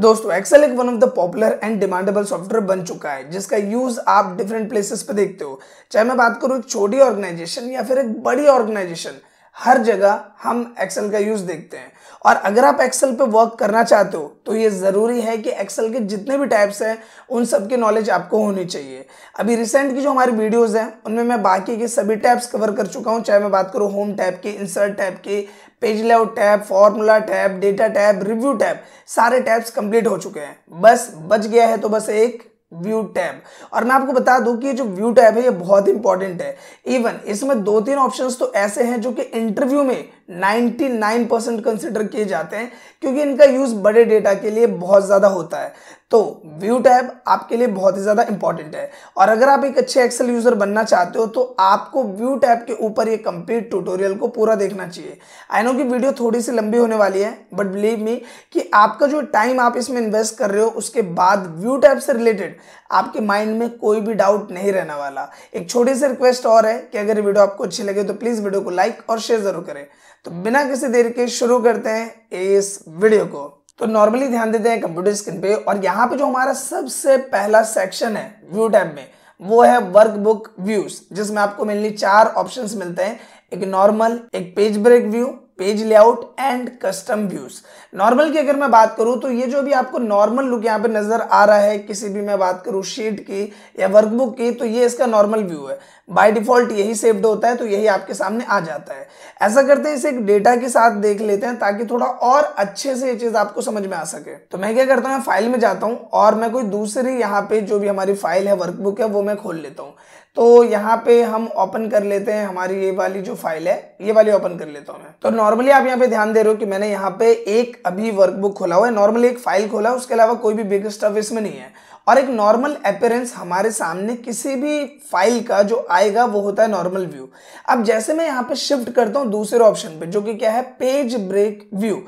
दोस्तों एक्सेल एक one of the popular and demandable software बन चुका है जिसका यूज आप डिफरेंट प्लेसेस पे देखते हो चाहे मैं बात करूँ एक छोटी ऑर्गेनाइजेशन या फिर एक बड़ी ऑर्गेनाइजेशन हर जगह हम एक्सेल का यूज़ देखते हैं और अगर आप एक्सेल पे वर्क करना चाहते हो तो ये ज़रूरी है कि एक्सेल के जितने भी टाइप्स हैं उन सब की नॉलेज आपको होनी चाहिए अभी रिसेंट की जो हमारी वीडियोस हैं उनमें मैं बाकी के सभी टैब्स कवर कर चुका हूँ चाहे मैं बात करूँ होम टैब की इंसर्ट टैब की page layout tab formula tab data tab review tab सारे टैब्स कंप्लीट हो चुके हैं बस बच गया है तो बस एक व्यू टैब और मैं आपको बता दूं कि ये जो व्यू टैब है ये बहुत इंपॉर्टेंट है इवन इसमें दो तीन ऑप्शंस तो ऐसे हैं जो कि इंटरव्यू में 99 परसेंट कंसिडर किए जाते हैं क्योंकि इनका यूज़ बड़े डेटा के लिए बहुत ज़्यादा होता है तो व्यू टैब आपके लिए बहुत ही ज़्यादा इंपॉर्टेंट है और अगर आप एक अच्छे एक्सेल यूज़र बनना चाहते हो तो आपको व्यू टैब के ऊपर ये कंप्लीट ट्यूटोरियल को पूरा देखना चाहिए आई नो कि वीडियो थोड़ी सी लंबी होने वाली है बट बिलीव मी कि आपका जो टाइम आप इसमें इन्वेस्ट कर रहे हो उसके बाद व्यू टैब से रिलेटेड आपके माइंड में कोई भी डाउट नहीं रहने वाला एक छोटी सी रिक्वेस्ट और है कि अगर वीडियो आपको अच्छी लगे तो प्लीज़ वीडियो को लाइक और शेयर ज़रूर करें तो बिना किसी देर के शुरू करते हैं इस वीडियो को तो नॉर्मली ध्यान देते हैं कंप्यूटर स्क्रीन पे और यहाँ पे जो हमारा सबसे पहला सेक्शन है व्यू टैब में वो है वर्क बुक व्यूज जिसमें आपको मेनली चार ऑप्शंस मिलते हैं एक नॉर्मल एक page break view page layout and custom views normal की अगर मैं बात करूं तो ये जो भी आपको नॉर्मल लुक यहां पे नजर आ रहा है किसी भी मैं बात करूं शीट की या वर्कबुक की तो ये इसका नॉर्मल व्यू है बाय डिफॉल्ट यही सेव्ड होता है तो यही आपके सामने आ जाता है ऐसा करते हैं इसे एक डेटा के साथ देख लेते हैं ताकि थोड़ा और अच्छे से ये चीज आपको समझ में आ सके तो मैं क्या करता हूँ फाइल में जाता हूँ और मैं कोई दूसरी यहाँ पे जो भी हमारी फाइल है वर्कबुक है वो मैं खोल लेता हूँ तो यहाँ पे हम ओपन कर लेते हैं हमारी ये वाली जो फाइल है ये वाली ओपन कर लेता हूँ मैं तो नॉर्मली आप यहाँ पे ध्यान दे रहे हो कि मैंने यहाँ पे एक अभी वर्कबुक खोला हुआ है नॉर्मली एक फाइल खोला है उसके अलावा कोई भी बिग स्टफ इसमें नहीं है और एक नॉर्मल अपेरेंस हमारे सामने किसी भी फाइल का जो आएगा वो होता है नॉर्मल व्यू अब जैसे मैं यहाँ पे शिफ्ट करता हूँ दूसरे ऑप्शन पे जो कि क्या है पेज ब्रेक व्यू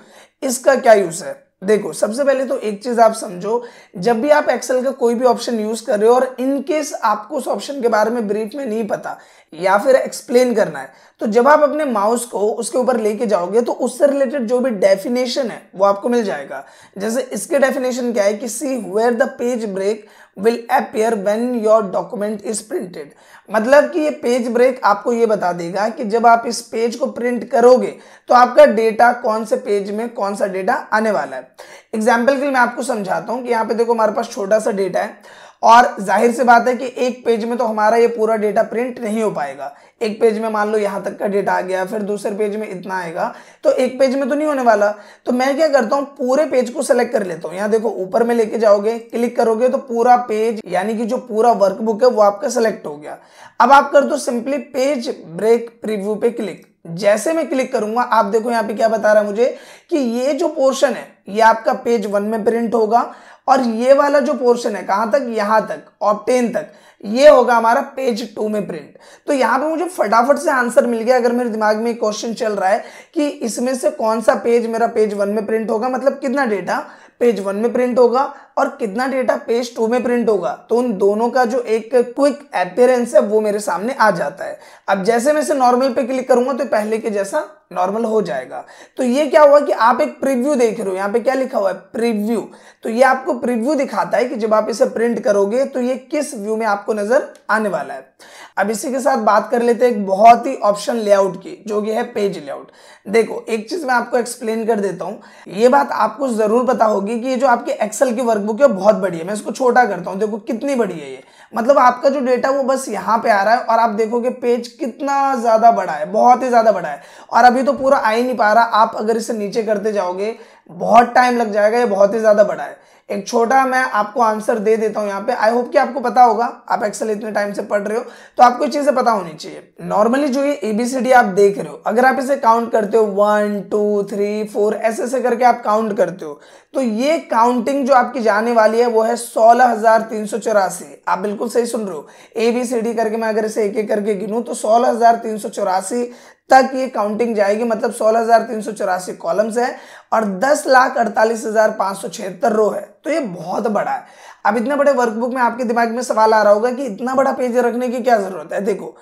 इसका क्या यूज है देखो सबसे पहले तो एक चीज आप समझो जब भी आप एक्सेल का कोई भी ऑप्शन यूज कर रहे हो और इनकेस आपको उस ऑप्शन के बारे में ब्रीफ में नहीं पता या फिर एक्सप्लेन करना है तो जब आप अपने माउस को उसके ऊपर लेके जाओगे तो उससे रिलेटेड जो भी डेफिनेशन है वो आपको मिल जाएगा जैसे इसके डेफिनेशन क्या है कि see where the page break will appear when your document is printed मतलब कि ये पेज ब्रेक आपको ये बता देगा कि जब आप इस पेज को प्रिंट करोगे तो आपका डेटा कौन से पेज में कौन सा डेटा आने वाला है एग्जाम्पल के लिए मैं आपको समझाता हूँ कि यहाँ पे देखो हमारे पास छोटा सा डेटा है और जाहिर सी बात है कि एक पेज में तो हमारा ये पूरा डेटा प्रिंट नहीं हो पाएगा एक पेज में मान लो यहां तक का डेटा आ गया फिर दूसरे पेज में इतना आएगा तो एक पेज में तो नहीं होने वाला तो मैं क्या करता हूँ पूरे पेज को सेलेक्ट कर लेता हूँ यहाँ देखो ऊपर में लेके जाओगे क्लिक करोगे तो पूरा पेज यानी कि जो पूरा वर्कबुक है वो आपका सेलेक्ट हो गया अब आप कर दो सिंपली पेज ब्रेक प्रिव्यू पे क्लिक जैसे मैं क्लिक करूंगा आप देखो यहाँ पे क्या बता रहा है मुझे कि ये जो पोर्शन है ये आपका पेज वन में प्रिंट होगा और ये वाला जो पोर्शन है कहां तक यहां तक ऑप्टेन तक ये होगा हमारा पेज टू में प्रिंट तो यहां पे मुझे फटाफट से आंसर मिल गया अगर मेरे दिमाग में क्वेश्चन चल रहा है कि इसमें से कौन सा पेज मेरा पेज वन में प्रिंट होगा मतलब कितना डेटा पेज वन में प्रिंट होगा और कितना डेटा पेज टू में प्रिंट होगा तो उन दोनों का जो एक क्विक अपियरेंस है वो मेरे सामने आ जाता है अब जैसे मैं इसे नॉर्मल पे क्लिक करूंगा तो पहले के जैसा नॉर्मल हो जाएगा तो ये क्या हुआ कि आप एक प्रीव्यू देख रहे हो यहाँ पे क्या लिखा हुआ है प्रीव्यू तो ये आपको प्रीव्यू दिखाता है कि जब आप इसे प्रिंट करोगे तो ये किस व्यू में आपको नजर आने वाला है अब इसी के साथ बात कर लेते हैं एक बहुत ही ऑप्शन लेआउट की जो कि है पेज लेआउट देखो एक चीज मैं आपको एक्सप्लेन कर देता हूँ ये बात आपको जरूर पता होगी कि ये जो आपके एक्सेल की वर्कबुक है बहुत बड़ी है मैं इसको छोटा करता हूँ देखो कितनी बड़ी है ये मतलब आपका जो डेटा वो बस यहाँ पे आ रहा है और आप देखोगे पेज कितना ज्यादा बड़ा है बहुत ही ज्यादा बड़ा है और अभी तो पूरा आ ही नहीं पा रहा आप अगर इसे नीचे करते जाओगे बहुत टाइम लग जाएगा ये बहुत ही ज़्यादा बड़ा है एक छोटा मैं आपको आंसर दे देता हूं यहाँ पे आई होप कि आपको पता होगा आप एक्सेल इतने टाइम से पढ़ रहे हो तो आपको ये चीज़ें पता होनी चाहिए नॉर्मली जो ये एबीसीडी आप देख रहे हो अगर आप इसे काउंट करते हो वन टू थ्री फोर ऐसे ऐसे करके आप काउंट करते हो तो ये काउंटिंग जो आपकी जाने वाली है वो है सोलह आप बिल्कुल सही सुन रहे हो एबीसीडी करके मैं अगर इसे एक एक करके गिनू तो सोलह तक ये काउंटिंग जाएगी मतलब सोलह हजार तीन सौ चौरासी कॉलम्स है और दस लाख अड़तालीस हजार पांच सौ छिहत्तर रो है तो ये बहुत बड़ा है अब इतने बड़े वर्कबुक में आपके दिमाग में सवाल आ रहा होगा कि इतना बड़ा पेज रखने की क्या ज़रूरत है देखो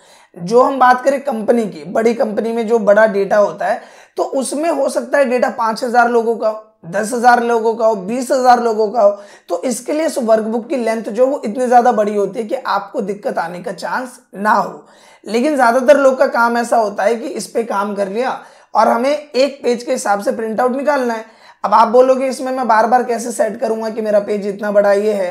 जो हम बात करें कंपनी की बड़ी कंपनी में जो बड़ा डेटा होता है तो उसमें हो सकता है डेटा पांच हज़ार लोगों का दस हज़ार लोगों का हो बीस हज़ार लोगों का हो तो इसके लिए वर्क वर्कबुक की लेंथ जो वो इतनी ज़्यादा बड़ी होती है कि आपको दिक्कत आने का चांस ना हो लेकिन ज़्यादातर लोग का काम ऐसा होता है कि इस पर काम कर लिया और हमें एक पेज के हिसाब से प्रिंट आउट निकालना है अब आप बोलोगे इसमें मैं बार बार कैसे सेट करूंगा कि मेरा पेज इतना बड़ा ये है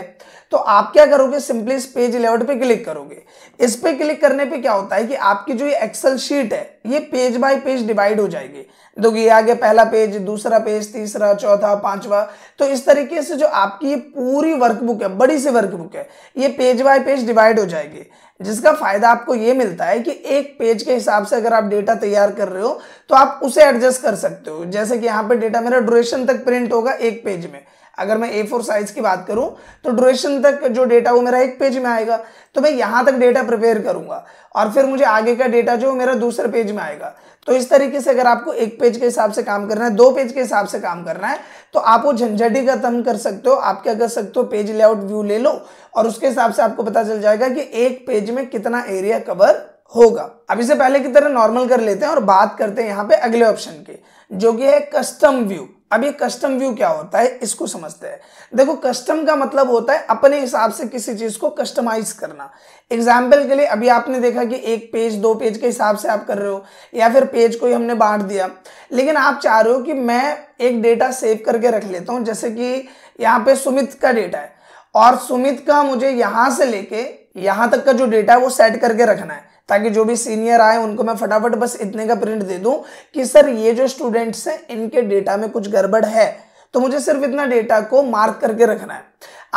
तो आप क्या करोगे सिंपली इस पेज लेआउट पे क्लिक करोगे इस पे क्लिक करने पे क्या होता है कि आपकी जो ये एक्सेल शीट है ये पेज बाय पेज डिवाइड हो जाएगी तो ये आगे पहला पेज दूसरा पेज तीसरा चौथा पांचवा तो इस तरीके से जो आपकी ये पूरी वर्कबुक है बड़ी सी वर्कबुक है ये पेज बाय पेज डिवाइड हो जाएगी जिसका फायदा आपको ये मिलता है कि एक पेज के हिसाब से अगर आप डेटा तैयार कर रहे हो तो आप उसे एडजस्ट कर सकते हो जैसे कि यहाँ पे डेटा मेरा ड्यूरेशन तक प्रिंट होगा एक पेज में अगर मैं ए फोर साइज की बात करूं तो ड्यूरेशन तक जो डेटा वो मेरा एक पेज में आएगा तो मैं यहाँ तक डेटा प्रिपेयर करूंगा और फिर मुझे आगे का डेटा जो मेरा दूसरे पेज में आएगा तो इस तरीके से अगर आपको एक पेज के हिसाब से काम करना है दो पेज के हिसाब से काम करना है तो आप वो झंझटी खत्म कर सकते हो आप क्या कर सकते हो पेज लेआउट व्यू ले लो और उसके हिसाब से आपको पता चल जाएगा कि एक पेज में कितना एरिया कवर होगा अब इसे पहले की तरह नॉर्मल कर लेते हैं और बात करते हैं यहाँ पे अगले ऑप्शन की जो कि है कस्टम व्यू अब ये कस्टम व्यू क्या होता है इसको समझते हैं देखो कस्टम का मतलब होता है अपने हिसाब से किसी चीज को कस्टमाइज करना एग्जाम्पल के लिए अभी आपने देखा कि एक पेज दो पेज के हिसाब से आप कर रहे हो या फिर पेज को ही हमने बांट दिया लेकिन आप चाह रहे हो कि मैं एक डेटा सेव करके रख लेता हूँ जैसे कि यहाँ पे सुमित का डेटा है और सुमित का मुझे यहाँ से लेके यहाँ तक का जो डेटा है वो सेट करके रखना है ताकि जो भी सीनियर आए उनको मैं फटाफट बस इतने का प्रिंट दे दूं कि सर ये जो स्टूडेंट्स हैं इनके डेटा में कुछ गड़बड़ है तो मुझे सिर्फ इतना डेटा को मार्क करके रखना है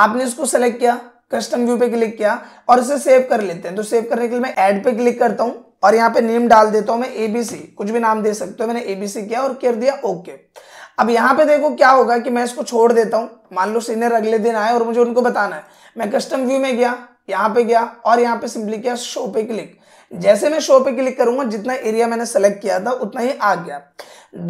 आपने इसको सेलेक्ट किया कस्टम व्यू पे क्लिक किया और इसे सेव कर लेते हैं तो सेव करने के लिए मैं ऐड पे क्लिक करता हूं और यहाँ पे नेम डाल देता हूं मैं एबीसी कुछ भी नाम दे सकते हो मैंने एबीसी किया और कर दिया ओके अब यहाँ पे देखो क्या होगा कि मैं इसको छोड़ देता हूं मान लो सीनियर अगले दिन आए और मुझे उनको बताना है मैं कस्टम व्यू में गया यहाँ पे गया और यहाँ पे सिंपली किया शो पे क्लिक जैसे मैं शो पे क्लिक करूंगा जितना एरिया मैंने सेलेक्ट किया था उतना ही आ गया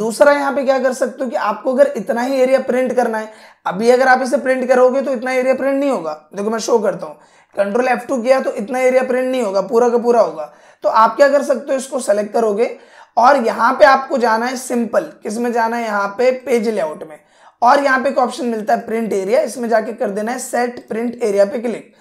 दूसरा यहाँ पे क्या कर सकते हो कि आपको अगर इतना ही एरिया प्रिंट करना है अभी अगर आप इसे प्रिंट करोगे तो इतना एरिया प्रिंट नहीं होगा देखो मैं शो करता हूँ कंट्रोल एफ टू किया तो इतना एरिया प्रिंट नहीं होगा पूरा का पूरा होगा तो आप क्या कर सकते हो इसको सेलेक्ट करोगे और यहाँ पे आपको जाना है सिंपल किस में जाना है यहाँ पे पेज लेआउट में और यहाँ पे एक ऑप्शन मिलता है प्रिंट एरिया इसमें जाके कर देना है सेट प्रिंट एरिया पे क्लिक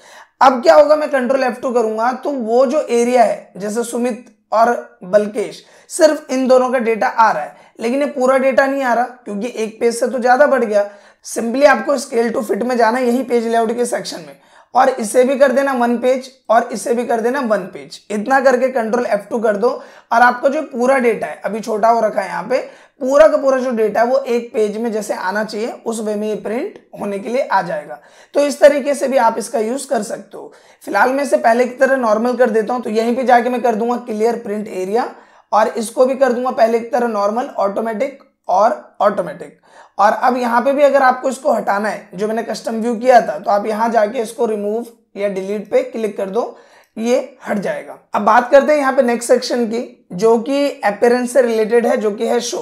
अब क्या होगा मैं कंट्रोल एफ टू करूंगा तो वो जो एरिया है जैसे सुमित और बल्केश सिर्फ इन दोनों का डेटा आ रहा है लेकिन ये पूरा डेटा नहीं आ रहा क्योंकि एक पेज से तो ज्यादा बढ़ गया सिंपली आपको स्केल टू फिट में जाना यही पेज लेआउट के सेक्शन में और इसे भी कर देना वन पेज और इसे भी कर देना वन पेज इतना करके कंट्रोल एफ टू कर दो और आपको जो पूरा डेटा है अभी छोटा हो रखा है यहाँ पे पूरा का पूरा जो डेटा वो एक पेज में जैसे आना चाहिए उस वे में ये प्रिंट होने के लिए आ जाएगा तो इस तरीके से भी आप इसका यूज कर सकते हो फिलहाल मैं इसे पहले की तरह नॉर्मल कर देता हूं तो यहीं पे जाके मैं कर दूंगा क्लियर प्रिंट एरिया और इसको भी कर दूंगा पहले की तरह नॉर्मल ऑटोमेटिक और ऑटोमेटिक और अब यहाँ पे भी अगर आपको इसको हटाना है जो मैंने कस्टम व्यू किया था तो आप यहाँ जाके इसको रिमूव या डिलीट पे क्लिक कर दो ये हट जाएगा अब बात करते हैं यहाँ पे नेक्स्ट सेक्शन की जो कि अपेयरेंस से रिलेटेड है जो कि है शो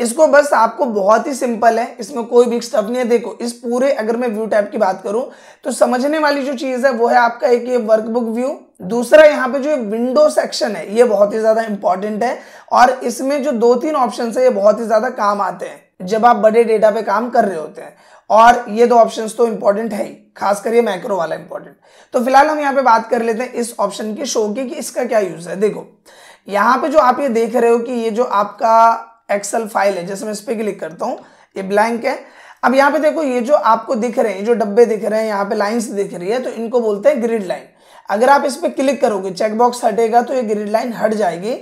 इसको बस आपको बहुत ही सिंपल है इसमें कोई भी स्टफ नहीं है देखो इस पूरे अगर मैं व्यू टाइप की बात करूं तो समझने वाली जो चीज है वो है आपका एक ये वर्कबुक व्यू दूसरा यहाँ पे जो विंडो सेक्शन है ये बहुत ही ज्यादा इंपॉर्टेंट है और इसमें जो दो तीन ऑप्शन है ये बहुत ही ज्यादा काम आते हैं जब आप बड़े डेटा पे काम कर रहे होते हैं और ये दो ऑप्शंस तो इंपॉर्टेंट है ही खास कर ये मैक्रो वाला इंपॉर्टेंट तो फिलहाल हम यहाँ पे बात कर लेते हैं इस ऑप्शन के शो की कि इसका क्या यूज है देखो यहाँ पे जो आप ये देख रहे हो कि ये जो आपका एक्सेल फाइल है जैसे मैं इस पर क्लिक करता हूँ ये ब्लैंक है अब यहाँ पे देखो ये जो आपको दिख रहे हैं जो डब्बे दिख रहे हैं यहाँ पे लाइन्स दिख रही है तो इनको बोलते हैं ग्रिड लाइन अगर आप इस पर क्लिक करोगे चेकबॉक्स हटेगा तो ये ग्रिड लाइन हट जाएगी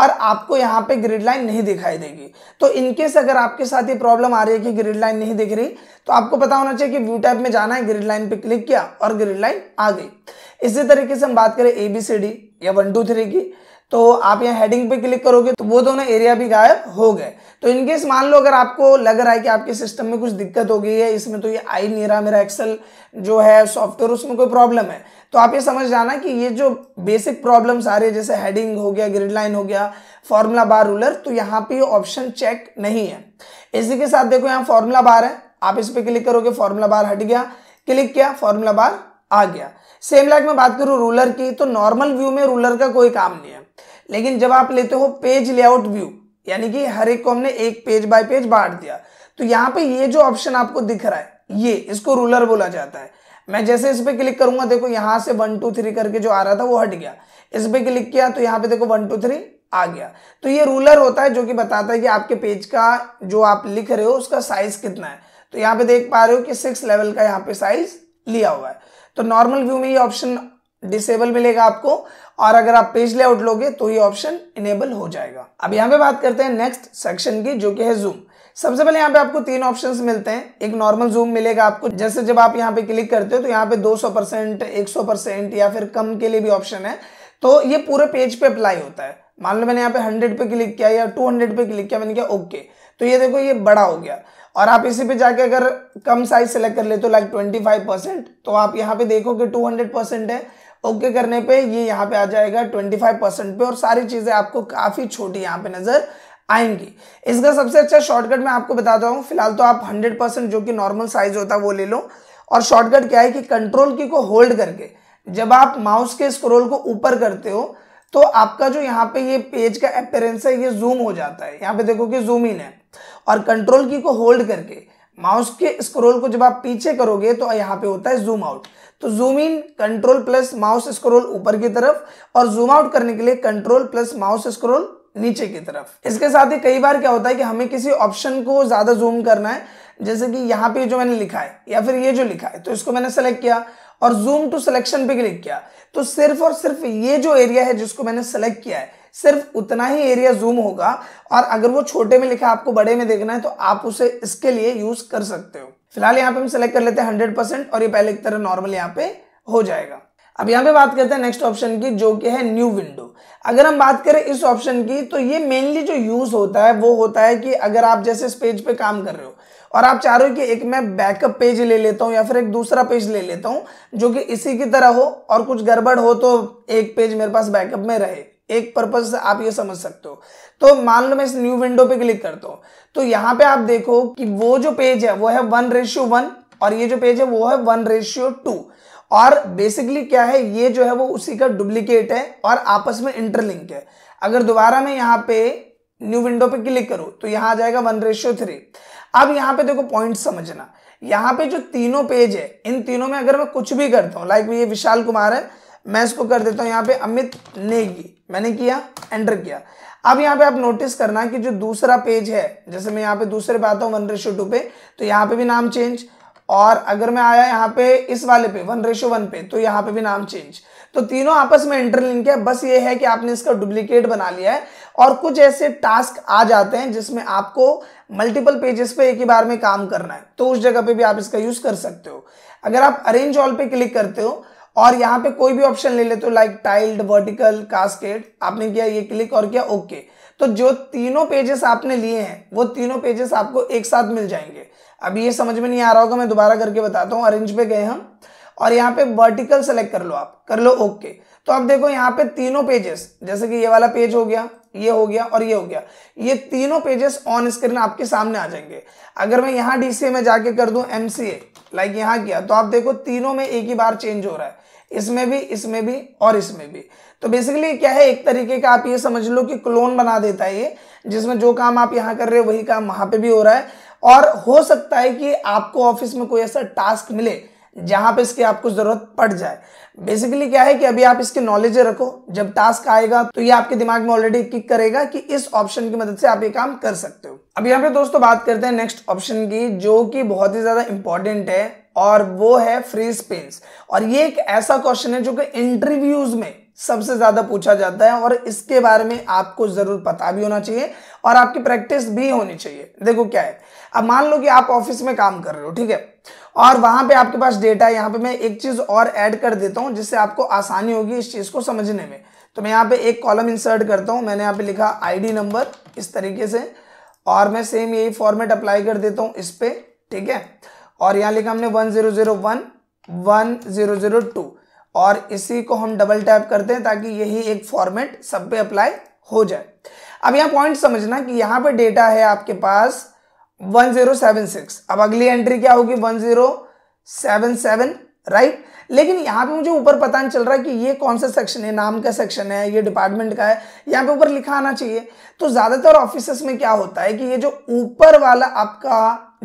और आपको यहाँ पे ग्रिड लाइन नहीं दिखाई देगी तो इनकेस अगर आपके साथ ये प्रॉब्लम आ रही है कि ग्रिड लाइन नहीं दिख रही तो आपको पता होना चाहिए कि व्यू टैब में जाना है ग्रिड लाइन पे क्लिक किया और ग्रिड लाइन आ गई इसी तरीके से हम बात करें ए बी सी डी या वन टू थ्री की तो आप यहाँ हेडिंग पे क्लिक करोगे तो वो दोनों एरिया भी गायब हो गए तो इनकेस मान लो अगर आपको लग रहा है कि आपके सिस्टम में कुछ दिक्कत हो गई है इसमें तो ये आई नहीं रहा मेरा एक्सेल जो है सॉफ्टवेयर उसमें कोई प्रॉब्लम है तो आप ये समझ जाना कि ये जो बेसिक प्रॉब्लम्स आ रही है जैसे हेडिंग हो गया ग्रिड लाइन हो गया फॉर्मूला बार रूलर तो यहाँ पे ऑप्शन चेक नहीं है इसी के साथ देखो यहाँ फॉर्मूला बार है आप इस पर क्लिक करोगे फॉर्मूला बार हट गया क्लिक किया फॉर्मूला बार आ गया सेम लाइक मैं बात करूँ रूलर की तो नॉर्मल व्यू में रूलर का कोई काम नहीं है लेकिन जब आप लेते हो पेज लेआउट व्यू यानी कि हर एक को हमने एक पेज बाय पेज बांट दिया तो यहाँ पे ये जो ऑप्शन आपको दिख रहा है ये इसको रूलर बोला जाता है मैं जैसे इस पर क्लिक करूंगा देखो यहां से वन टू थ्री करके जो आ रहा था वो हट गया इस पर क्लिक किया तो यहाँ पे देखो वन टू थ्री आ गया तो ये रूलर होता है जो कि बताता है कि आपके पेज का जो आप लिख रहे हो उसका साइज कितना है तो यहाँ पे देख पा रहे हो कि सिक्स लेवल का यहाँ पे साइज लिया हुआ है तो नॉर्मल व्यू में ये ऑप्शन डिसेबल मिलेगा आपको और अगर आप पेज लेआउट लोगे तो ये ऑप्शन इनेबल हो जाएगा अब यहाँ पे बात करते हैं नेक्स्ट सेक्शन की जो कि है जूम सबसे पहले यहाँ पे आपको तीन ऑप्शंस मिलते हैं एक नॉर्मल जूम मिलेगा आपको जैसे जब आप यहाँ पे क्लिक करते हो तो यहाँ पे 200 परसेंट एक परसेंट या फिर कम के लिए भी ऑप्शन है तो ये पूरे पेज पे अप्लाई होता है मान लो मैंने यहाँ पे हंड्रेड पे क्लिक किया या टू हंड्रेड पे क्लिक किया मैंने क्या ओके तो ये देखो ये बड़ा हो गया और आप इसी पे जाके अगर कम साइज सेलेक्ट कर लेते हो लाइक ट्वेंटी फाइव परसेंट तो आप यहाँ पे देखो कि टू हंड्रेड परसेंट है ओके करने पे ये यहाँ पे आ जाएगा 25 परसेंट पे और सारी चीज़ें आपको काफ़ी छोटी यहाँ पे नज़र आएंगी इसका सबसे अच्छा शॉर्टकट मैं आपको बताता हूँ फिलहाल तो आप 100 परसेंट जो कि नॉर्मल साइज होता है वो ले लो और शॉर्टकट क्या है कि कंट्रोल की को होल्ड करके जब आप माउस के स्क्रोल को ऊपर करते हो तो आपका जो यहाँ पे ये पेज का अपेरेंस है ये जूम हो जाता है यहाँ पे देखो कि जूम इन है और कंट्रोल की को होल्ड करके माउस के स्क्रोल को जब आप पीछे करोगे तो यहाँ पे होता है जूम आउट तो zoom in control plus mouse scroll ऊपर की तरफ और जूम आउट करने के लिए कंट्रोल प्लस माउस स्क्रोल नीचे की तरफ इसके साथ ही कई बार क्या होता है कि हमें किसी ऑप्शन को ज्यादा जूम करना है जैसे कि यहाँ पे जो मैंने लिखा है या फिर ये जो लिखा है तो इसको मैंने सेलेक्ट किया और जूम टू सिलेक्शन पे क्लिक किया तो सिर्फ और सिर्फ ये जो एरिया है जिसको मैंने सेलेक्ट किया है सिर्फ उतना ही एरिया जूम होगा और अगर वो छोटे में लिखा आपको बड़े में देखना है तो आप उसे इसके लिए यूज कर सकते हो फिलहाल यहाँ पे हम सेलेक्ट कर लेते हैं हंड्रेड परसेंट और ये पहले की तरह नॉर्मल यहाँ पे हो जाएगा अब यहाँ पे बात करते हैं नेक्स्ट ऑप्शन की जो कि है न्यू विंडो अगर हम बात करें इस ऑप्शन की तो ये मेनली जो यूज होता है वो होता है कि अगर आप जैसे इस पेज पे काम कर रहे हो और आप चाह रहे हो कि एक मैं बैकअप पेज ले लेता हूँ या फिर एक दूसरा पेज ले लेता हूँ जो कि इसी की तरह हो और कुछ गड़बड़ हो तो एक पेज मेरे पास बैकअप में रहे एक पर्पज से आप ये समझ सकते हो तो मान लो मैं इस न्यू विंडो पे क्लिक करता हूं तो यहां पे आप देखो कि वो जो पेज है वो है वन रेशियो वन और ये जो पेज है वो है वन रेशियो टू और बेसिकली क्या है ये जो है वो उसी का डुप्लीकेट है और आपस में इंटरलिंक है अगर दोबारा मैं यहां पे न्यू विंडो पे क्लिक करूं तो यहां आ जाएगा वन रेशियो थ्री अब यहां पे देखो पॉइंट समझना यहां पे जो तीनों पेज है इन तीनों में अगर मैं कुछ भी करता हूं लाइक ये विशाल कुमार है मैं इसको कर देता हूँ यहाँ पे अमित नेगी मैंने किया एंटर किया अब यहाँ पे आप नोटिस करना कि जो दूसरा पेज है जैसे मैं यहाँ पे दूसरे पे आता हूँ वन रेशो टू पे तो यहाँ पे भी नाम चेंज और अगर मैं आया यहाँ पे इस वाले पे वन रेशो वन पे तो यहाँ पे भी नाम चेंज तो तीनों आपस में इंटरलिंक है बस ये है कि आपने इसका डुप्लीकेट बना लिया है और कुछ ऐसे टास्क आ जाते हैं जिसमें आपको मल्टीपल पेजेस पे एक ही बार में काम करना है तो उस जगह पे भी आप इसका यूज कर सकते हो अगर आप अरेंज ऑल पे क्लिक करते हो और यहाँ पे कोई भी ऑप्शन ले लेते हो लाइक टाइल्ड वर्टिकल कास्केट आपने किया ये क्लिक और किया ओके तो जो तीनों पेजेस आपने लिए हैं वो तीनों पेजेस आपको एक साथ मिल जाएंगे अभी ये समझ में नहीं आ रहा होगा मैं दोबारा करके बताता हूँ अरेंज पे गए हम और यहाँ पे वर्टिकल सेलेक्ट कर लो आप कर लो ओके तो आप देखो यहाँ पे तीनों पेजेस जैसे कि ये वाला पेज हो गया ये हो गया और ये हो गया ये तीनों पेजेस ऑन स्क्रीन आपके सामने आ जाएंगे अगर मैं यहाँ डीसीए में जाके कर दू एमसीए लाइक यहाँ किया तो आप देखो तीनों में एक ही बार चेंज हो रहा है इसमें भी इसमें भी और इसमें भी तो बेसिकली क्या है एक तरीके का आप ये समझ लो कि क्लोन बना देता है ये जिसमें जो काम आप यहाँ कर रहे हो वही काम वहां पे भी हो रहा है और हो सकता है कि आपको ऑफिस में कोई ऐसा टास्क मिले जहां पे इसकी आपको जरूरत पड़ जाए बेसिकली क्या है कि अभी आप इसके नॉलेज रखो जब टास्क आएगा तो ये आपके दिमाग में ऑलरेडी किक करेगा कि इस ऑप्शन की मदद से आप ये काम कर सकते हो अब यहाँ पे दोस्तों बात करते हैं नेक्स्ट ऑप्शन की जो कि बहुत ही ज्यादा इंपॉर्टेंट है और वो है फ्री स्पेस और ये एक ऐसा क्वेश्चन है जो कि इंटरव्यूज में सबसे ज्यादा पूछा जाता है और इसके बारे में आपको जरूर पता भी होना चाहिए और आपकी प्रैक्टिस भी होनी चाहिए देखो क्या है अब मान लो कि आप ऑफिस में काम कर रहे हो ठीक है और वहां पे आपके पास डेटा है यहाँ पे मैं एक चीज और ऐड कर देता हूँ जिससे आपको आसानी होगी इस चीज को समझने में तो मैं यहाँ पे एक कॉलम इंसर्ट करता हूँ मैंने यहाँ पे लिखा आई नंबर इस तरीके से और मैं सेम यही फॉर्मेट अप्लाई कर देता हूँ इस पर ठीक है और यहाँ लिखा हमने one zero zero one one zero zero two और इसी को हम डबल टैप करते हैं ताकि यही एक फॉर्मेट सब पे अप्लाई हो जाए अब यहाँ पॉइंट समझना कि यहाँ पे डेटा है आपके पास 1076 अब अगली एंट्री क्या होगी 1077 राइट लेकिन यहाँ पे मुझे ऊपर पता नहीं चल रहा कि ये कौन सा सेक्शन है नाम का सेक्शन है ये डिपार्टमेंट का है यहाँ पे ऊपर लिखा आना चाहिए तो ज़्यादातर ऑफिस में क्या होता है कि ये जो ऊपर वाला आपका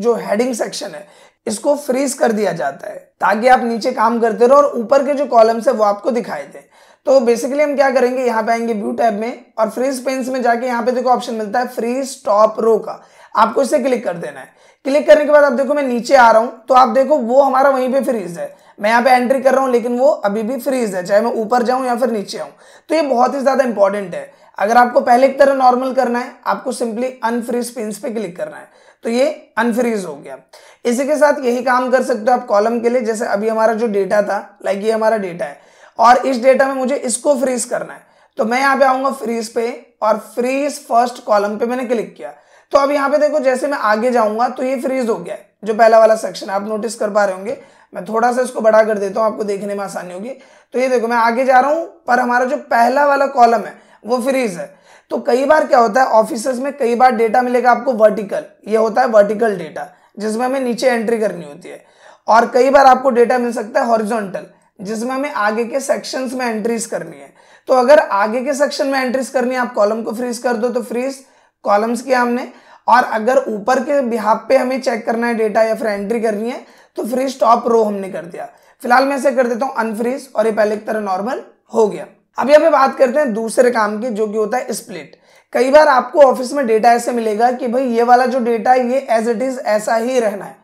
जो हेडिंग सेक्शन है इसको फ्रीज कर दिया जाता है ताकि आप नीचे काम करते रहो और ऊपर के जो कॉलम्स है वो आपको दिखाई दे तो बेसिकली हम क्या करेंगे यहाँ पे आएंगे ब्लू टैब में और फ्रीज पेन्स में जाके यहाँ पे देखो ऑप्शन मिलता है फ्रीज टॉप रो का आपको इसे क्लिक कर देना है क्लिक करने के बाद आप देखो मैं नीचे आ रहा हूँ तो आप देखो वो हमारा वहीं पे फ्रीज है मैं यहाँ पे एंट्री कर रहा हूँ लेकिन वो अभी भी फ्रीज है चाहे मैं ऊपर जाऊँ या फिर नीचे आऊँ तो ये बहुत ही ज़्यादा इंपॉर्टेंट है अगर आपको पहले की तरह नॉर्मल करना है आपको सिंपली अनफ्रीज पिंस पे क्लिक करना है तो ये अनफ्रीज हो गया इसी के साथ यही काम कर सकते हो आप कॉलम के लिए जैसे अभी हमारा जो डेटा था लाइक ये हमारा डेटा है और इस डेटा में मुझे इसको फ्रीज करना है तो मैं यहाँ पे आऊंगा फ्रीज पे और फ्रीज फर्स्ट कॉलम पे मैंने क्लिक किया तो अब यहाँ पे देखो जैसे मैं आगे जाऊंगा तो ये फ्रीज हो गया है जो पहला वाला सेक्शन आप नोटिस कर पा रहे होंगे मैं थोड़ा सा इसको बढ़ा कर देता हूँ आपको देखने में आसानी होगी तो ये देखो मैं आगे जा रहा हूँ पर हमारा जो पहला वाला कॉलम है वो फ्रीज है तो कई बार क्या होता है ऑफिसर्स में कई बार डेटा मिलेगा आपको वर्टिकल ये होता है वर्टिकल डेटा जिसमें हमें नीचे एंट्री करनी होती है और कई बार आपको डेटा मिल सकता है हॉरिजॉन्टल जिसमें हमें आगे के सेक्शंस में एंट्रीज करनी है तो अगर आगे के सेक्शन में एंट्रीज करनी है आप कॉलम को फ्रीज कर दो तो फ्रीज कॉलम्स किया हमने और अगर ऊपर के बिहाब पे हमें चेक करना है डेटा या फिर एंट्री करनी है तो फ्रीज टॉप रो हमने कर दिया फिलहाल मैं ऐसे कर देता हूँ अनफ्रीज और ये पहले एक तरह नॉर्मल हो गया अभी हमें बात करते हैं दूसरे काम की जो कि होता है स्प्लिट कई बार आपको ऑफिस में डेटा ऐसे मिलेगा कि भाई ये वाला जो डेटा है ये एज इट इज ऐसा ही रहना है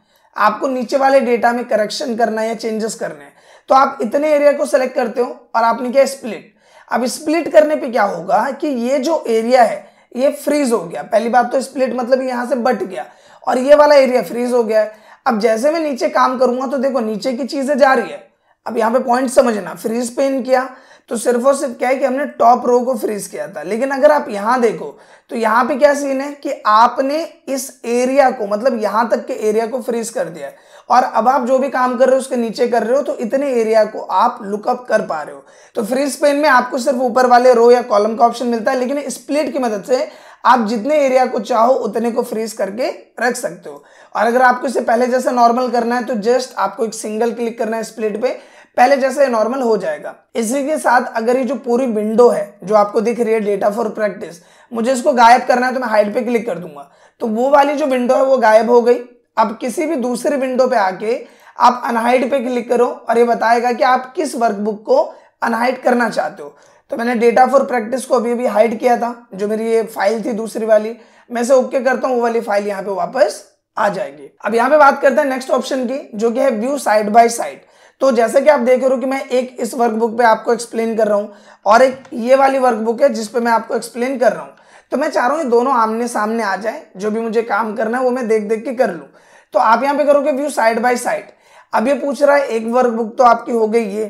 आपको नीचे वाले डेटा में करेक्शन करना है या चेंजेस करने हैं तो आप इतने एरिया को सेलेक्ट करते हो और आपने क्या स्प्लिट अब स्प्लिट करने पे क्या होगा कि ये जो एरिया है ये फ्रीज हो गया पहली बात तो स्प्लिट मतलब यहां से बट गया और ये वाला एरिया फ्रीज हो गया अब जैसे मैं नीचे काम करूंगा तो देखो नीचे की चीजें जा रही है अब यहां पे पॉइंट समझना फ्रीज पेन किया तो सिर्फ और सिर्फ क्या है कि हमने टॉप रो को फ्रीज किया था लेकिन अगर आप यहां देखो तो यहां पे क्या सीन है कि आपने इस एरिया को मतलब यहां तक के एरिया को फ्रीज कर दिया है और अब आप जो भी काम कर रहे हो उसके नीचे कर रहे हो तो इतने एरिया को आप लुकअप कर पा रहे हो तो फ्रीज पेन में आपको सिर्फ ऊपर वाले रो या कॉलम का ऑप्शन मिलता है लेकिन स्प्लिट की मदद से आप जितने एरिया को चाहो उतने को फ्रीज करके रख सकते हो और अगर आपको इसे पहले जैसा नॉर्मल करना है तो जस्ट आपको एक सिंगल क्लिक करना है स्प्लिट पे पहले जैसे नॉर्मल हो जाएगा इसी के साथ अगर ये जो पूरी विंडो है जो आपको दिख रही है डेटा फॉर प्रैक्टिस मुझे इसको गायब करना है तो मैं हाइड पे क्लिक कर दूंगा तो वो वाली जो विंडो है वो गायब हो गई अब किसी भी दूसरे विंडो पे आके आप अनहाइड पे क्लिक करो और ये बताएगा कि आप किस वर्कबुक को अनहाइड करना चाहते हो तो मैंने डेटा फॉर प्रैक्टिस को अभी अभी हाइड किया था जो मेरी ये फाइल थी दूसरी वाली मैं से ओके करता हूँ वो वाली फाइल यहाँ पे वापस आ जाएगी अब यहाँ पे बात करते हैं नेक्स्ट ऑप्शन की जो कि है व्यू साइड बाय साइड तो जैसे कि आप देख रहे हो कि मैं एक इस वर्कबुक पे आपको एक्सप्लेन कर रहा हूँ और एक ये वाली वर्कबुक है जिसपे मैं आपको एक्सप्लेन कर रहा हूँ तो मैं चाह रहा हूँ ये दोनों आमने सामने आ जाए जो भी मुझे काम करना है वो मैं देख देख के कर लूँ तो आप यहाँ पे करोगे व्यू साइड बाई साइड अब ये पूछ रहा है एक वर्कबुक तो आपकी हो गई ये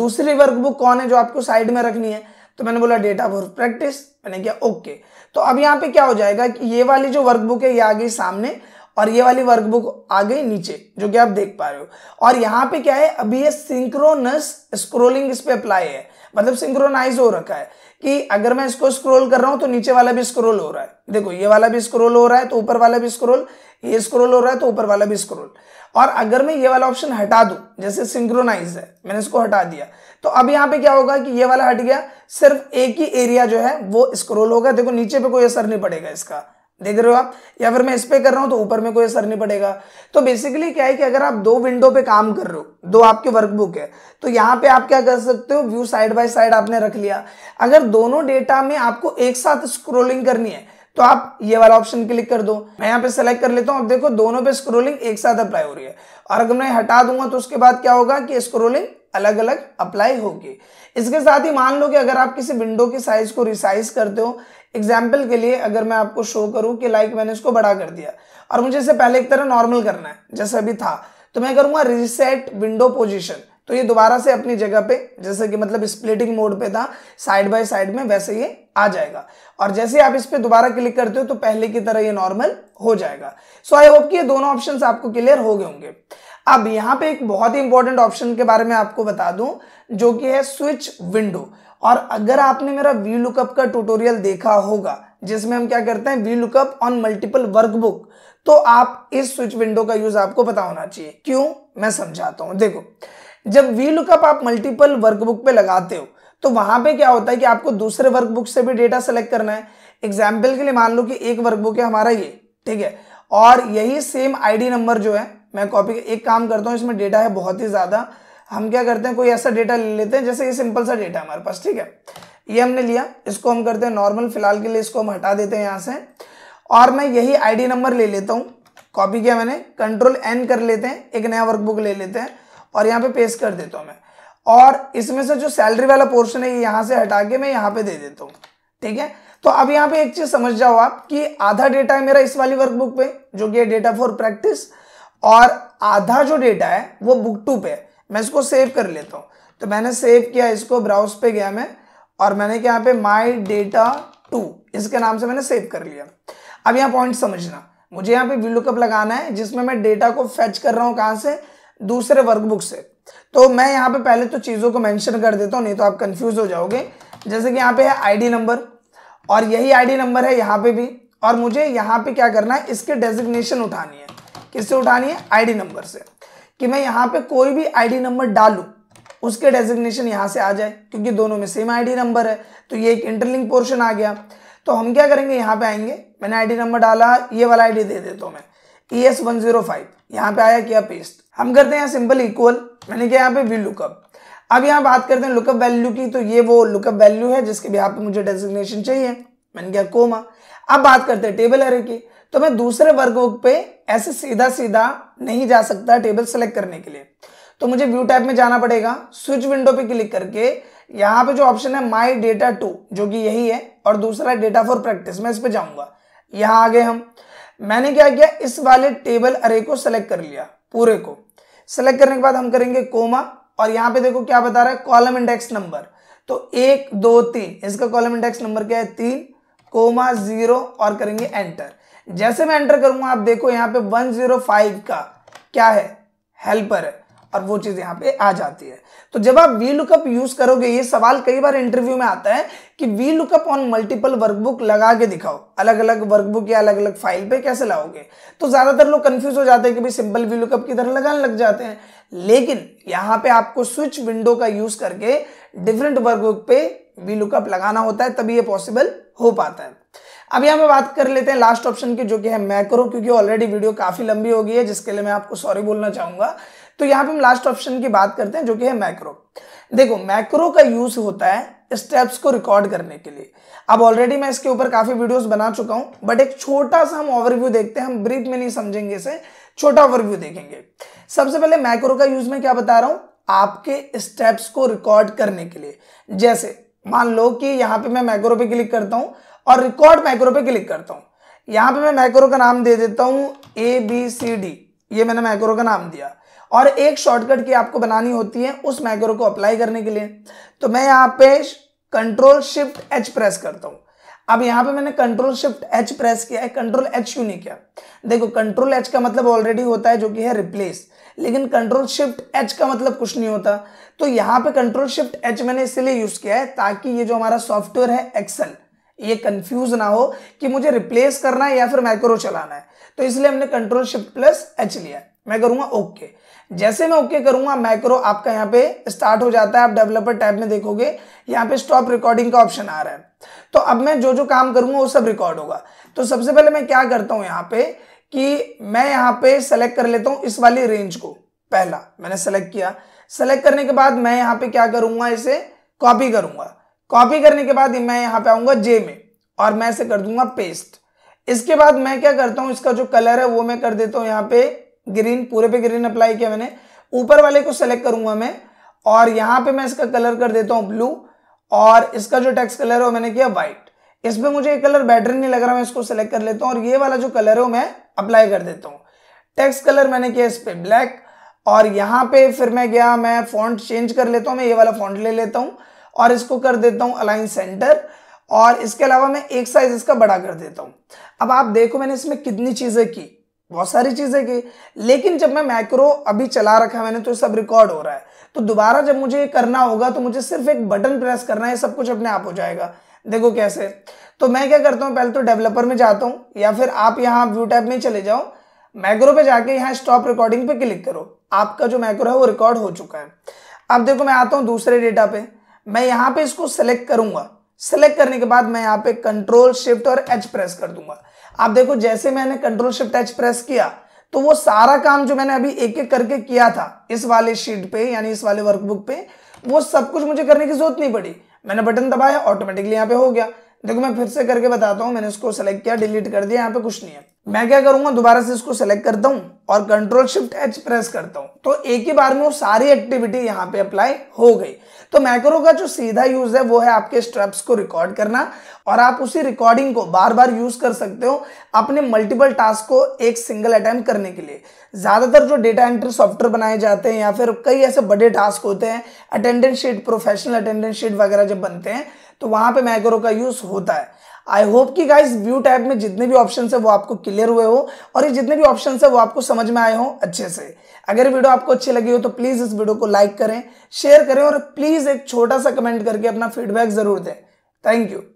दूसरी वर्कबुक कौन है जो आपको साइड में रखनी है तो मैंने बोला डेटा फॉर प्रैक्टिस मैंने किया ओके तो अब यहाँ पे क्या हो जाएगा कि ये वाली जो वर्कबुक है ये आ गई सामने और ये वाली वर्कबुक आ गई नीचे जो कि आप देख पा रहे हो और यहाँ पे क्या है अभी ये सिंक्रोनस स्क्रोलिंग इस पर अप्लाई है मतलब सिंक्रोनाइज हो रखा है कि अगर मैं इसको स्क्रोल कर रहा हूँ तो नीचे वाला भी स्क्रोल हो रहा है देखो ये वाला भी स्क्रोल हो रहा है तो ऊपर वाला भी स्क्रोल ये स्क्रोल हो रहा है तो ऊपर वाला भी स्क्रोल और अगर मैं ये वाला ऑप्शन हटा दू जैसे सिंक्रोनाइज है मैंने इसको हटा दिया तो अब यहाँ पे क्या होगा कि ये वाला हट गया सिर्फ एक ही एरिया जो है वो स्क्रोल होगा देखो नीचे पे कोई असर नहीं पड़ेगा इसका देख रहे हो आप या फिर मैं इस पर कर रहा हूं तो ऊपर में कोई असर नहीं पड़ेगा तो बेसिकली क्या है कि अगर आप दो विंडो पे काम कर रहे हो दो आपके वर्कबुक है तो यहां पे आप क्या कर सकते हो व्यू साइड बाय साइड आपने रख लिया अगर दोनों डेटा में आपको एक साथ स्क्रोलिंग करनी है तो आप ये वाला ऑप्शन क्लिक कर दो मैं यहाँ पे सेलेक्ट कर लेता हूं अब देखो दोनों पे स्क्रोलिंग एक साथ अप्लाई हो रही है और अगर मैं हटा दूंगा तो उसके बाद क्या होगा कि स्क्रोलिंग अलग अलग अप्लाई होगी इसके साथ ही मान लो कि अगर आप किसी विंडो के साइज को रिसाइज करते हो एग्जाम्पल के लिए अगर मैं आपको शो करूँ कि लाइक मैंने इसको बड़ा कर दिया और मुझे इसे पहले एक तरह नॉर्मल करना है जैसे अभी था तो मैं करूंगा रिसेट विंडो पोजिशन तो ये दोबारा से अपनी जगह पे जैसे कि मतलब स्प्लिटिंग मोड पे था साइड बाय साइड में वैसे ये आ जाएगा और जैसे आप इस पर दोबारा क्लिक करते हो तो पहले की तरह ये नॉर्मल हो जाएगा सो आई होप कि ये दोनों ऑप्शंस आपको क्लियर हो गए होंगे अब यहाँ पे एक बहुत ही इंपॉर्टेंट ऑप्शन के बारे में आपको बता दूं जो कि है स्विच विंडो और अगर आपने मेरा वी लुकअप का ट्यूटोरियल देखा होगा जिसमें हम क्या करते हैं V lookup on multiple workbook तो आप इस स्विच विंडो का यूज आपको पता होना चाहिए क्यों मैं समझाता हूं देखो जब वी लुकअप आप मल्टीपल वर्कबुक पे लगाते हो तो वहां पे क्या होता है कि आपको दूसरे वर्कबुक से भी डेटा सेलेक्ट करना है एग्जाम्पल के लिए मान लो कि एक वर्कबुक है हमारा ये ठीक है और यही सेम आईडी नंबर जो है मैं कॉपी एक काम करता हूँ इसमें डेटा है बहुत ही ज्यादा हम क्या करते हैं कोई ऐसा डेटा ले लेते हैं जैसे ये सिंपल सा डेटा हमारे पास ठीक है ये हमने लिया इसको हम करते हैं नॉर्मल फिलहाल के लिए इसको हम हटा देते हैं यहाँ से और मैं यही आईडी नंबर ले लेता हूँ कॉपी किया मैंने कंट्रोल एन कर लेते हैं एक नया वर्कबुक ले लेते हैं और यहाँ पे पेस्ट कर देता हूँ मैं और इसमें से जो सैलरी वाला पोर्शन है यहाँ से हटा के मैं यहाँ पे दे देता हूँ ठीक है तो अब यहाँ पे एक चीज समझ जाओ आप कि आधा डेटा है मेरा इस वाली वर्कबुक पे जो कि है डेटा फॉर प्रैक्टिस और आधा जो डेटा है वो बुक टू पे है मैं इसको सेव कर लेता हूँ तो मैंने सेव किया इसको ब्राउज पे गया मैं और मैंने क्या पे माई डेटा टू इसके नाम से मैंने सेव कर लिया अब यहाँ पॉइंट समझना मुझे यहाँ पे वीलुकअप लगाना है जिसमें मैं डेटा को फैच कर रहा हूँ कहाँ से दूसरे वर्कबुक से तो मैं यहाँ पे पहले तो चीज़ों को मैंशन कर देता हूँ नहीं तो आप कन्फ्यूज हो जाओगे जैसे कि यहाँ पे है आई नंबर और यही आई नंबर है यहाँ पे भी और मुझे यहाँ पे क्या करना है इसके डेजिग्नेशन उठानी है किससे उठानी है आईडी नंबर से कि मैं यहाँ पे कोई भी आईडी नंबर डालू उसके डेजिग्नेशन यहाँ से आ जाए क्योंकि दोनों में सेम आईडी नंबर है तो ये एक इंटरलिंक पोर्शन आ गया तो हम क्या करेंगे यहाँ पे आएंगे मैंने आईडी नंबर डाला ये वाला आईडी दे देता हूँ मैं E S one zero five यहाँ पे आया क्या पेस्ट हम करते हैं सिंपल इक्वल मैंने क्या यहाँ पे वी लुकअप अब यहाँ बात करते हैं लुकअप वैल्यू की तो ये वो लुकअप वैल्यू है जिसके भी यहाँ पे मुझे डेजिग्नेशन चाहिए मैंने क्या कोमा अब बात करते हैं टेबल एरे की तो मैं दूसरे वर्गों पे ऐसे सीधा सीधा नहीं जा सकता टेबल सेलेक्ट करने के लिए तो मुझे व्यू टैब में जाना पड़ेगा स्विच विंडो पे क्लिक करके यहां पे जो ऑप्शन है माई डेटा टू जो कि यही है और दूसरा डेटा फॉर प्रैक्टिस मैं इस पर जाऊंगा यहां आगे हम मैंने क्या किया इस वाले टेबल अरे को सेलेक्ट कर लिया पूरे को सेलेक्ट करने के बाद हम करेंगे कोमा और यहां पे देखो क्या बता रहा है कॉलम इंडेक्स नंबर तो एक दो तीन इसका कॉलम इंडेक्स नंबर क्या है तीन कोमा जीरो और करेंगे एंटर जैसे मैं एंटर करूंगा आप देखो यहाँ पे 105 का क्या है हेल्पर है और वो चीज यहाँ पे आ जाती है तो जब आप वी लुकअप यूज करोगे ये सवाल कई बार इंटरव्यू में आता है कि V lookup on multiple workbook लगा के दिखाओ अलग अलग वर्कबुक या अलग अलग फाइल पे कैसे लाओगे तो ज्यादातर लोग कंफ्यूज हो जाते हैं कि भाई सिंपल वी लुकअप की तरह लगाने लग जाते हैं लेकिन यहाँ पे आपको स्विच विंडो का यूज करके डिफरेंट वर्कबुक पे वी लुकअप लगाना होता है तभी ये पॉसिबल हो पाता है अभी हम बात कर लेते हैं लास्ट ऑप्शन की जो कि है मैक्रो क्योंकि ऑलरेडी वीडियो काफ़ी लंबी हो गई है जिसके लिए मैं आपको सॉरी बोलना चाहूंगा तो यहाँ पे हम लास्ट ऑप्शन की बात करते हैं जो कि है मैक्रो देखो मैक्रो का यूज़ होता है स्टेप्स को रिकॉर्ड करने के लिए अब ऑलरेडी मैं इसके ऊपर काफ़ी वीडियोस बना चुका हूं बट एक छोटा सा हम ओवरव्यू देखते हैं हम ब्रीफ में नहीं समझेंगे इसे छोटा ओवरव्यू देखेंगे सबसे पहले मैक्रो का यूज़ मैं क्या बता रहा हूं आपके स्टेप्स को रिकॉर्ड करने के लिए जैसे मान लो कि यहां पे मैं मैक्रो पे क्लिक करता हूं और रिकॉर्ड मैक्रो पे क्लिक करता हूं यहां पे मैं मैक्रो का नाम दे देता हूं ए बी सी डी ये मैंने मैक्रो का नाम दिया और एक शॉर्टकट की आपको बनानी होती है उस मैक्रो को अप्लाई करने के लिए तो मैं यहां पे कंट्रोल शिफ्ट एच प्रेस करता हूं अब यहां पे मैंने कंट्रोल शिफ्ट एच प्रेस किया है कंट्रोल एच क्यों नहीं किया देखो कंट्रोल एच का मतलब ऑलरेडी होता है जो कि है रिप्लेस लेकिन कंट्रोल शिफ्ट एच का मतलब कुछ नहीं होता तो यहां पे कंट्रोल शिफ्ट एच मैंने इसलिए यूज किया है ताकि ये जो हमारा सॉफ्टवेयर है एक्सेल ये कंफ्यूज ना हो कि मुझे रिप्लेस करना है या फिर मैक्रो चलाना है तो इसलिए हमने कंट्रोल शिफ्ट प्लस एच लिया मैं करूंगा ओके जैसे मैं ओके करूंगा मैक्रो आपका यहाँ पे स्टार्ट हो जाता है आप डेवलपर टैब में देखोगे यहाँ पे स्टॉप रिकॉर्डिंग का ऑप्शन आ रहा है तो अब मैं जो जो काम करूंगा वो सब रिकॉर्ड होगा तो सबसे पहले मैं क्या करता हूं यहाँ पे कि मैं यहाँ पे सेलेक्ट कर लेता हूँ इस वाली रेंज को पहला मैंने सेलेक्ट किया सेलेक्ट करने के बाद मैं यहाँ पे क्या करूंगा इसे कॉपी करूंगा कॉपी करने के बाद मैं यहाँ पे आऊंगा जे में और मैं इसे कर दूंगा पेस्ट इसके बाद मैं क्या करता हूं इसका जो कलर है वो मैं कर देता हूं यहाँ पे ग्रीन पूरे पे ग्रीन अप्लाई किया मैंने ऊपर वाले को सेलेक्ट करूंगा मैं और यहाँ पे मैं इसका कलर कर देता हूं ब्लू और इसका जो टेक्स कलर है वो मैंने किया व्हाइट इसमें मुझे ये कलर बेटर नहीं लग रहा मैं इसको सेलेक्ट कर लेता हूँ और ये वाला जो कलर है वो मैं अप्लाई कर देता हूँ टेक्स कलर मैंने किया इस पर ब्लैक और यहाँ पे फिर मैं गया मैं फॉन्ट चेंज कर लेता हूँ मैं ये वाला फॉन्ट ले लेता हूँ और इसको कर देता हूं अलाइन सेंटर और इसके अलावा मैं एक साइज इसका बड़ा कर देता हूं अब आप देखो मैंने इसमें कितनी चीज़ें की बहुत सारी चीज़ें की लेकिन जब मैं मैक्रो अभी चला रखा मैंने तो सब रिकॉर्ड हो रहा है तो दोबारा जब मुझे ये करना होगा तो मुझे सिर्फ एक बटन प्रेस करना है सब कुछ अपने आप हो जाएगा देखो कैसे तो मैं क्या करता हूँ पहले तो डेवलपर में जाता हूँ या फिर आप यहाँ व्यू टैब में चले जाओ मैक्रो पे जाके यहाँ स्टॉप रिकॉर्डिंग पे क्लिक करो आपका जो मैक्रो है वो रिकॉर्ड हो चुका है अब देखो मैं आता हूँ दूसरे डेटा पे मैं यहां पे इसको सेलेक्ट करूंगा सेलेक्ट करने के बाद मैं यहां पे कंट्रोल शिफ्ट और एच प्रेस कर दूंगा आप देखो जैसे मैंने कंट्रोल शिफ्ट एच प्रेस किया तो वो सारा काम जो मैंने अभी एक एक करके किया था इस वाले शीट पे यानी इस वाले वर्कबुक पे वो सब कुछ मुझे करने की जरूरत नहीं पड़ी मैंने बटन दबाया ऑटोमेटिकली यहां पे हो गया देखो मैं फिर से करके बताता हूँ मैंने इसको सेलेक्ट किया डिलीट कर दिया यहाँ पे कुछ नहीं है मैं क्या करूंगा दोबारा से इसको सेलेक्ट करता हूँ और कंट्रोल शिफ्ट एच प्रेस करता हूँ तो एक ही बार में वो सारी एक्टिविटी यहाँ पे अप्लाई हो गई तो मैक्रो का जो सीधा यूज है वो है आपके स्टेप्स को रिकॉर्ड करना और आप उसी रिकॉर्डिंग को बार बार यूज कर सकते हो अपने मल्टीपल टास्क को एक सिंगल अटेम्प्ट करने के लिए ज्यादातर जो डेटा एंट्री सॉफ्टवेयर बनाए जाते हैं या फिर कई ऐसे बड़े टास्क होते हैं attendance sheet professional attendance sheet वगैरह जब बनते हैं तो वहां पे मैक्रो का यूज़ होता है आई होप कि गाइस व्यू टैब में जितने भी ऑप्शन है वो आपको क्लियर हुए हो और ये जितने भी ऑप्शन है वो आपको समझ में आए हो अच्छे से अगर वीडियो आपको अच्छी लगी हो तो प्लीज़ इस वीडियो को लाइक करें शेयर करें और प्लीज़ एक छोटा सा कमेंट करके अपना फीडबैक ज़रूर दें थैंक यू